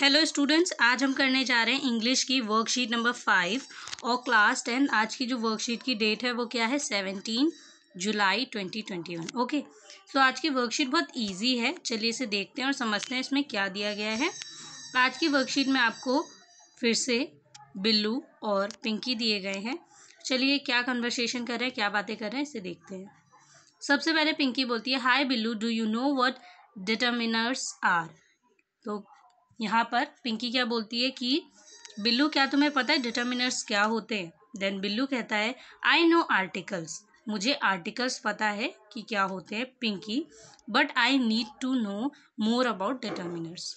Hello students आज हम करने जा रहे हैं इंग्लिश की वर्कशीट नंबर फाइव और क्लास टेन आज की जो वर्कशीट की डेट है वो क्या है seventeen July twenty twenty one okay so आज की वर्कशीट बहुत इजी है चलिए इसे देखते हैं और समझते हैं इसमें क्या दिया गया है आज की वर्कशीट में आपको फिर से बिल्लू और पिंकी दिए गए हैं चलिए क्या कन्वर्सेशन कर रहे हैं क्या बातें कर रहे हैं इसे देखते हैं सबसे पहले पिंकी बोलती है hi Billu do you know what determiners are तो यहाँ पर पिंकी क्या बोलती है कि बिल्लू क्या तुम्हें पता है डिटर्मिनर्स क्या होते हैं देन बिल्लू कहता है आई नो आर्टिकल्स मुझे आर्टिकल्स पता है कि क्या होते हैं Pinky but I need to know more about determiners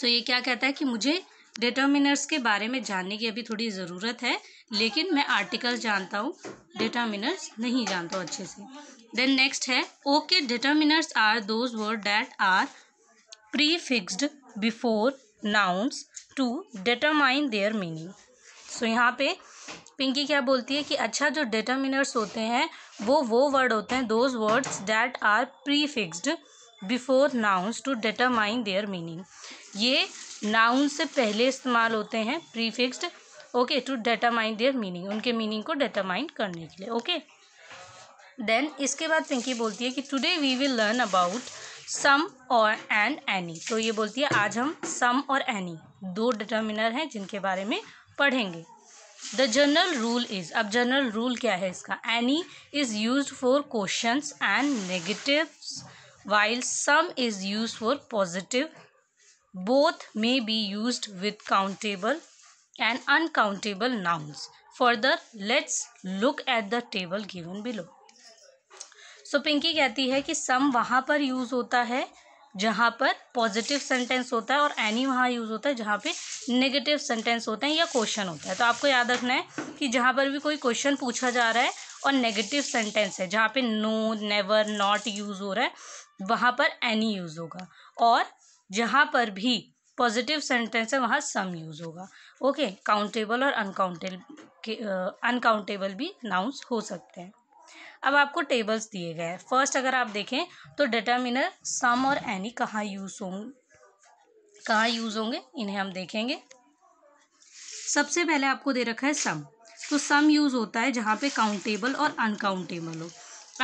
so ये क्या कहता है कि मुझे डिटर्मिनर्स के बारे में जानने की अभी थोड़ी ज़रूरत है लेकिन मैं आर्टिकल्स जानता हूँ डिटर्मिनर्स नहीं जानता अच्छे से देन नेक्स्ट है okay determiners are those words that are prefixed before nouns to determine their meaning so यहाँ पे पिंकी क्या बोलती है कि अच्छा जो डिटर्मिनर्स होते हैं वो वो वर्ड होते हैं those words that are prefixed before nouns to determine their meaning ये नाउन से पहले इस्तेमाल होते हैं prefixed okay to determine their meaning उनके मीनिंग को डिटरमाइन करने के लिए ओके okay? देन इसके बाद पिंकी बोलती है कि today we will learn about some और एंड एनी तो ये बोलती है आज हम सम और एनी दो डिटर्मिनर हैं जिनके बारे में पढ़ेंगे द जनरल रूल इज़ अब जनरल रूल क्या है इसका any is use for question and negative while some is use for positive both may be use with countable and uncountable nouns further let's look at the table given below so so, Pinky कहती है कि सम वहाँ पर use होता है जहाँ पर positive sentence होता है और एनी वहाँ यूज़ होता है जहाँ पे नेगेटिव सेंटेंस होते हैं या क्वेश्चन होता है तो आपको याद रखना है कि जहाँ पर भी कोई क्वेश्चन पूछा जा रहा है और नेगेटिव सेंटेंस है जहाँ पे नो नेवर नॉट यूज़ हो रहा है वहाँ पर एनी यूज़ होगा और जहाँ पर भी पॉजिटिव सेंटेंस है वहाँ सम यूज़ होगा ओके काउंटेबल और अनकाउंटेबल के अनकाउंटेबल भी नाउंस हो सकते हैं अब आपको टेबल्स दिए गए हैं फर्स्ट अगर आप देखें तो डिटर्मिनर सम और एनी कहाँ यूज़ होंगे कहाँ यूज़ होंगे इन्हें हम देखेंगे सबसे पहले आपको दे रखा है सम तो सम यूज़ होता है जहाँ पे काउंटेबल और अनकाउंटेबल हो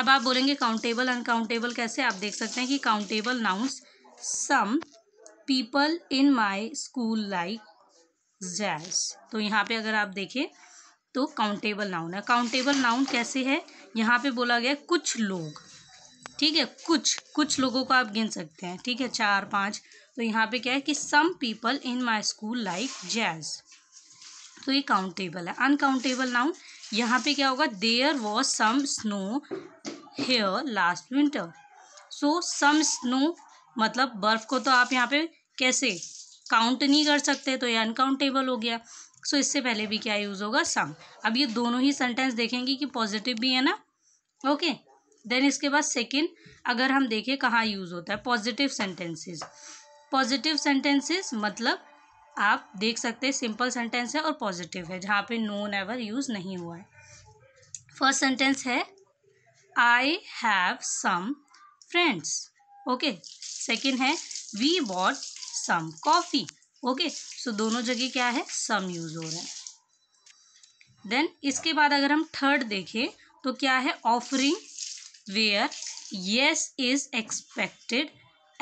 अब आप बोलेंगे काउंटेबल अनकाउंटेबल कैसे आप देख सकते हैं कि countable nouns some people in my school like jazz तो यहाँ पे अगर आप देखें तो काउंटेबल नाउन है काउंटेबल नाउन कैसे है यहाँ पे बोला गया कुछ लोग ठीक है कुछ कुछ लोगों को आप गिन सकते हैं ठीक है चार पाँच तो यहाँ पे क्या है कि some people in my school like jazz तो ये काउंटेबल है अनकाउंटेबल नाउन यहाँ पे क्या होगा there was some snow here last winter so some snow मतलब बर्फ़ को तो आप यहाँ पे कैसे काउंट नहीं कर सकते तो ये अनकाउंटेबल हो गया सो so, इससे पहले भी क्या यूज़ होगा सम अब ये दोनों ही सेंटेंस देखेंगे कि पॉजिटिव भी है ना ओके देन इसके बाद सेकेंड अगर हम देखें कहाँ यूज़ होता है पॉजिटिव सेंटेंसेस पॉजिटिव सेंटेंसेस मतलब आप देख सकते हैं सिंपल सेंटेंस है और पॉजिटिव है जहाँ पे नो नेवर यूज़ नहीं हुआ है फर्स्ट सेंटेंस है I have some friends okay second है we want some coffee okay so दोनों जगह क्या है सम यूज हो रहा है देन इसके बाद अगर हम थर्ड देखें तो क्या है offering where yes is expected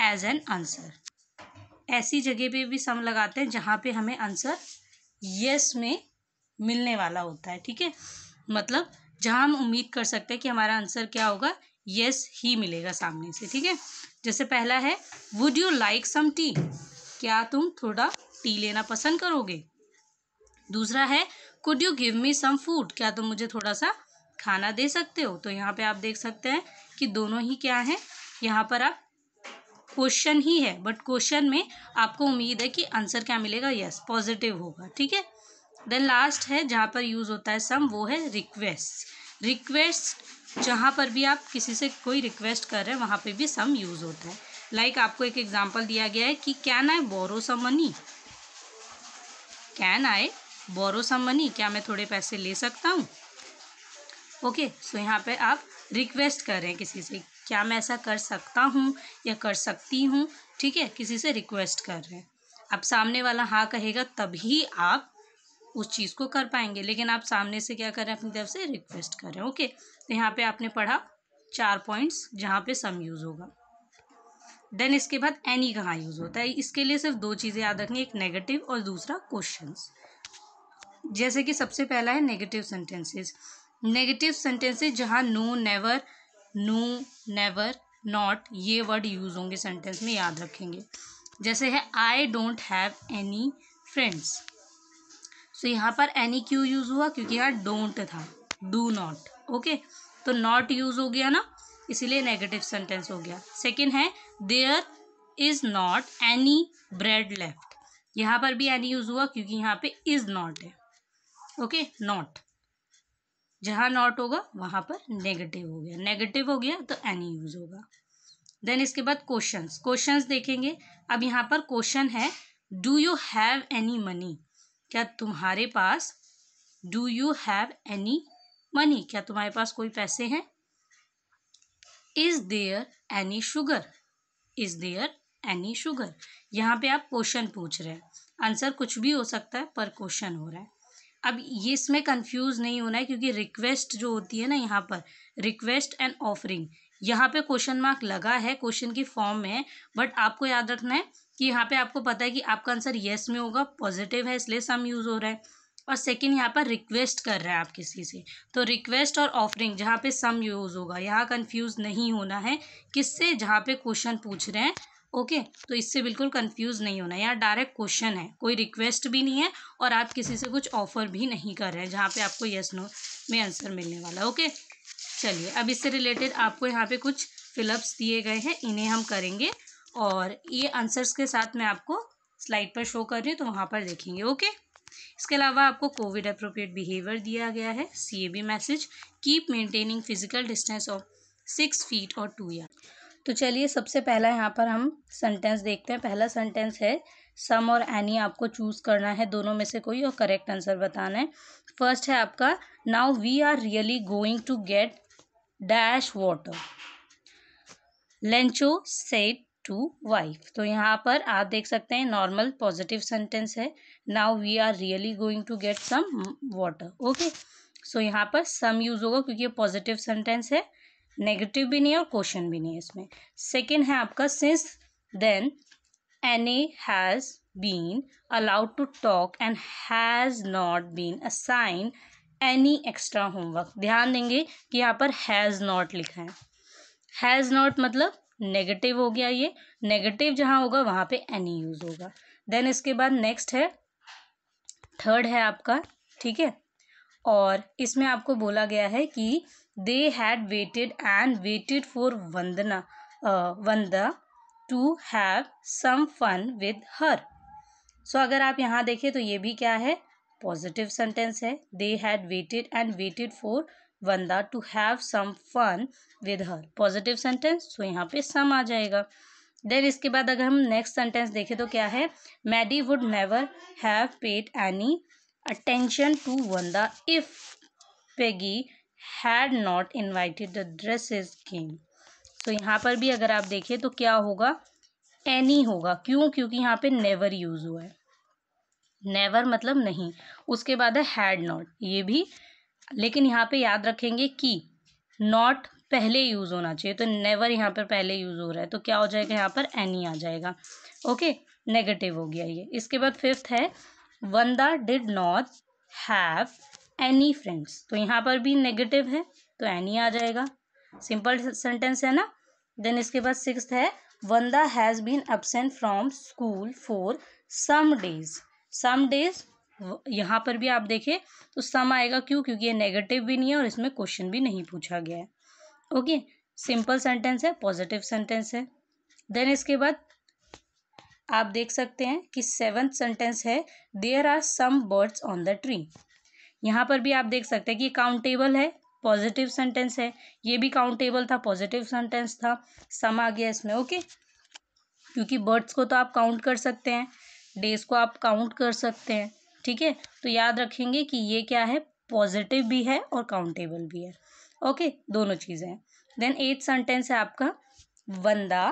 as an answer ऐसी जगह पे भी सम लगाते हैं जहाँ पे हमें आंसर यस में मिलने वाला होता है ठीक है मतलब जहाँ हम उम्मीद कर सकते हैं कि हमारा आंसर क्या होगा यस ही मिलेगा सामने से ठीक है जैसे पहला है would you like some tea क्या तुम थोड़ा टी लेना पसंद करोगे दूसरा है could you give me some food क्या तुम मुझे थोड़ा सा खाना दे सकते हो तो यहाँ पे आप देख सकते हैं कि दोनों ही क्या है यहाँ पर आप क्वेश्चन ही है बट क्वेश्चन में आपको उम्मीद है कि आंसर क्या मिलेगा यस yes, पॉजिटिव होगा ठीक है देन लास्ट है जहाँ पर यूज़ होता है सम वो है रिक्वेस्ट रिक्वेस्ट जहाँ पर भी आप किसी से कोई रिक्वेस्ट कर रहे हैं वहाँ पे भी सम यूज़ होता है लाइक like आपको एक एग्जाम्पल दिया गया है कि can I borrow some money can I borrow some money क्या मैं थोड़े पैसे ले सकता हूँ ओके सो यहाँ पे आप रिक्वेस्ट कर रहे हैं किसी से क्या मैं ऐसा कर सकता हूँ या कर सकती हूँ ठीक है किसी से रिक्वेस्ट कर रहे हैं अब सामने वाला हाँ कहेगा तभी आप उस चीज़ को कर पाएंगे लेकिन आप सामने से क्या कर रहे हैं अपनी तरफ से रिक्वेस्ट कर रहे हैं ओके तो यहाँ पे आपने पढ़ा चार पॉइंट्स जहाँ पे सम यूज़ होगा देन इसके बाद एनी कहाँ यूज़ होता है इसके लिए सिर्फ दो चीज़ें याद रखनी एक नेगेटिव और दूसरा क्वेश्चन जैसे कि सबसे पहला है नेगेटिव सेंटेंसेज नेगेटिव सेंटेंसेज जहाँ no never no never not ये वर्ड यूज़ होंगे सेंटेंस में याद रखेंगे जैसे है I don't have any friends so यहाँ पर एनी क्यों यूज़ हुआ क्योंकि यहाँ डोंट था डू नॉट ओके तो नॉट यूज़ हो गया ना इसीलिए नेगेटिव सेंटेंस हो गया सेकेंड है there is not any bread left यहाँ पर भी एनी यूज़ हुआ क्योंकि यहाँ पे इज़ नॉट है ओके नॉट जहां नॉट होगा वहां पर नेगेटिव हो गया नेगेटिव हो गया तो एनी यूज़ होगा देन इसके बाद क्वेश्चन क्वेश्चन देखेंगे अब यहाँ पर क्वेश्चन है do you have any money क्या तुम्हारे पास do you have any money क्या तुम्हारे पास कोई पैसे हैं is there any sugar is there any sugar यहाँ पे आप क्वेश्चन पूछ रहे हैं आंसर कुछ भी हो सकता है पर क्वेश्चन हो रहा है अब ये इसमें कंफ्यूज नहीं होना है क्योंकि रिक्वेस्ट जो होती है ना यहाँ पर रिक्वेस्ट एंड ऑफरिंग यहाँ पे क्वेश्चन मार्क लगा है क्वेश्चन की फॉर्म में है बट आपको याद रखना है कि यहाँ पे आपको पता है कि आपका आंसर येस में होगा पॉजिटिव है इसलिए सम यूज़ हो रहा है और सेकेंड यहाँ पर रिक्वेस्ट कर रहे हैं आप किसी से तो रिक्वेस्ट और ऑफरिंग जहाँ पे सम यूज़ होगा यहाँ कन्फ्यूज़ नहीं होना है किससे जहाँ पे क्वेश्चन पूछ रहे हैं ओके तो इससे बिल्कुल कंफ्यूज नहीं होना यार डायरेक्ट क्वेश्चन है कोई रिक्वेस्ट भी नहीं है और आप किसी से कुछ ऑफर भी नहीं कर रहे हैं जहाँ पर आपको येस नो में आंसर मिलने वाला ओके चलिए अब इससे रिलेटेड आपको यहाँ पर कुछ फिलअप्स दिए गए हैं इन्हें हम करेंगे और ये आंसर्स के साथ मैं आपको स्लाइड पर शो कर रही हूँ तो वहाँ पर देखेंगे ओके okay? इसके अलावा आपको कोविड अप्रोप्रिएट बिहेवियर दिया गया है C A B message keep maintaining physical distance of six feet और टू या तो चलिए सबसे पहला यहाँ पर हम सेंटेंस देखते हैं पहला सेंटेंस है सम और एनी आपको चूज़ करना है दोनों में से कोई और करेक्ट आंसर बताना है फर्स्ट है आपका now we are really going to get dash water लेंचो सेट टू वाइफ तो यहाँ पर आप देख सकते हैं नॉर्मल पॉजिटिव सेंटेंस है now we are really going to get some water okay so यहाँ पर सम यूज होगा क्योंकि ये पॉजिटिव सेंटेंस है नेगेटिव भी नहीं है और क्वेश्चन भी नहीं है इसमें सेकेंड है आपका since then any has been allowed to talk and has not been assign any extra homework ध्यान देंगे कि यहाँ पर हैज़ नॉट लिखा है हैज़ नॉट मतलब नेगेटिव हो गया ये नेगेटिव जहाँ होगा वहाँ पे एनी यूज होगा देन इसके बाद नेक्स्ट है थर्ड है आपका ठीक है और इसमें आपको बोला गया है कि they had waited and waited for Vandana Wanda to have some fun with her so अगर आप यहाँ देखें तो ये भी क्या है पॉजिटिव सेंटेंस है they had waited and waited for Wanda to have some fun with her positive sentence तो यहाँ पे सम आ जाएगा देन इसके बाद अगर हम नेक्स्ट सेंटेंस देखें तो क्या है Maddy would never have paid any attention to Wanda if Peggy had not invited the dresses game तो यहाँ पर भी अगर आप देखें तो क्या होगा एनी होगा क्यों क्योंकि यहाँ पे नेवर यूज़ हुआ है नेवर मतलब नहीं उसके बाद है हैड नॉट ये भी लेकिन यहाँ पे याद रखेंगे कि नॉट पहले यूज़ होना चाहिए तो नेवर यहाँ पर पहले यूज़ हो रहा है तो क्या हो जाएगा यहाँ पर एनी आ जाएगा ओके नेगेटिव हो गया ये इसके बाद फिफ्थ है Wanda did not have any friends तो यहाँ पर भी नेगेटिव है तो एनी आ जाएगा सिंपल सेंटेंस है ना देन इसके बाद सिक्स है Wanda has been absent from school for some days some days यहाँ पर भी आप देखें तो सम आएगा क्यों क्योंकि ये नेगेटिव भी नहीं है और इसमें क्वेश्चन भी नहीं पूछा गया है ओके सिंपल सेंटेंस है पॉजिटिव सेंटेंस है देन इसके बाद आप देख सकते हैं कि सेवन्थ सेंटेंस है there are some birds on the tree यहाँ पर भी आप देख सकते हैं कि काउंटेबल है पॉजिटिव सेंटेंस है ये भी काउंटेबल था पॉजिटिव सेंटेंस था सम आ गया इसमें ओके क्योंकि बर्ड्स को तो आप काउंट कर सकते हैं डेज को आप काउंट कर सकते हैं ठीक है तो याद रखेंगे कि ये क्या है पॉजिटिव भी है और काउंटेबल भी है ओके दोनों चीज़ें हैं देन एट सेंटेंस है आपका Wanda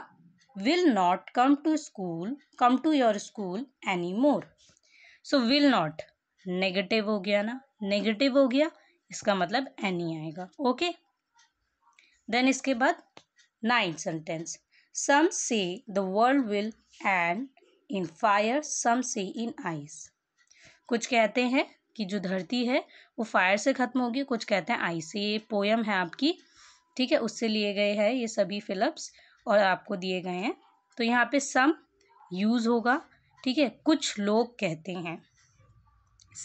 will not come to school come to your school any more so will not negative हो गया ना नेगेटिव हो गया इसका मतलब एनी आएगा ओके देन इसके बाद ninth sentence some say the world will end in fire some say in ice कुछ कहते हैं कि जो धरती है वो फायर से ख़त्म होगी कुछ कहते हैं आइस से ये पोयम है आपकी ठीक है उससे लिए गए हैं ये सभी फिलप्स और आपको दिए गए हैं तो यहाँ पे सम यूज़ होगा ठीक है कुछ लोग कहते हैं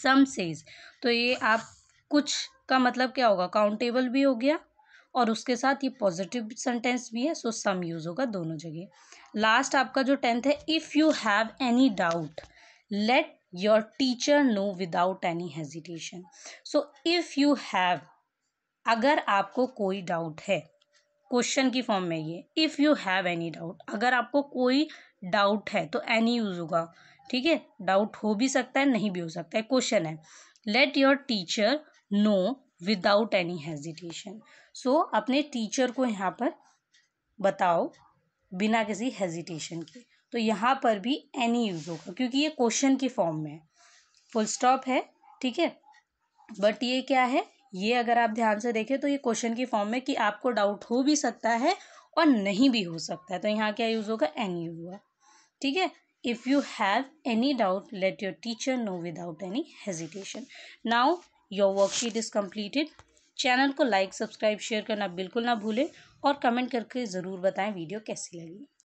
सम सेज तो ये आप कुछ का मतलब क्या होगा काउंटेबल भी हो गया और उसके साथ ये पॉजिटिव सेंटेंस भी है सो सम यूज़ होगा दोनों जगह लास्ट आपका जो टेंथ है if you have any doubt let your teacher know without any hesitation so if you have अगर आपको कोई डाउट है क्वेश्चन की फॉर्म में ये if you have any doubt अगर आपको कोई डाउट है तो एनी यूज़ होगा ठीक है डाउट हो भी सकता है नहीं भी हो सकता है क्वेश्चन है let your teacher know without any hesitation so अपने टीचर को यहाँ पर बताओ बिना किसी हेजिटेशन के तो यहाँ पर भी एनी यूज़ होगा क्योंकि ये क्वेश्चन की फॉर्म में है फुल स्टॉप है ठीक है बट ये क्या है ये अगर आप ध्यान से देखें तो ये क्वेश्चन की फॉर्म में कि आपको डाउट हो भी सकता है और नहीं भी हो सकता है तो यहाँ क्या यूज़ होगा एनी यूज होगा ठीक है if you have any doubt let your teacher know without any hesitation now your worksheet is completed channel को लाइक सब्सक्राइब शेयर करना बिल्कुल ना भूलें और कमेंट करके ज़रूर बताएं वीडियो कैसी लगी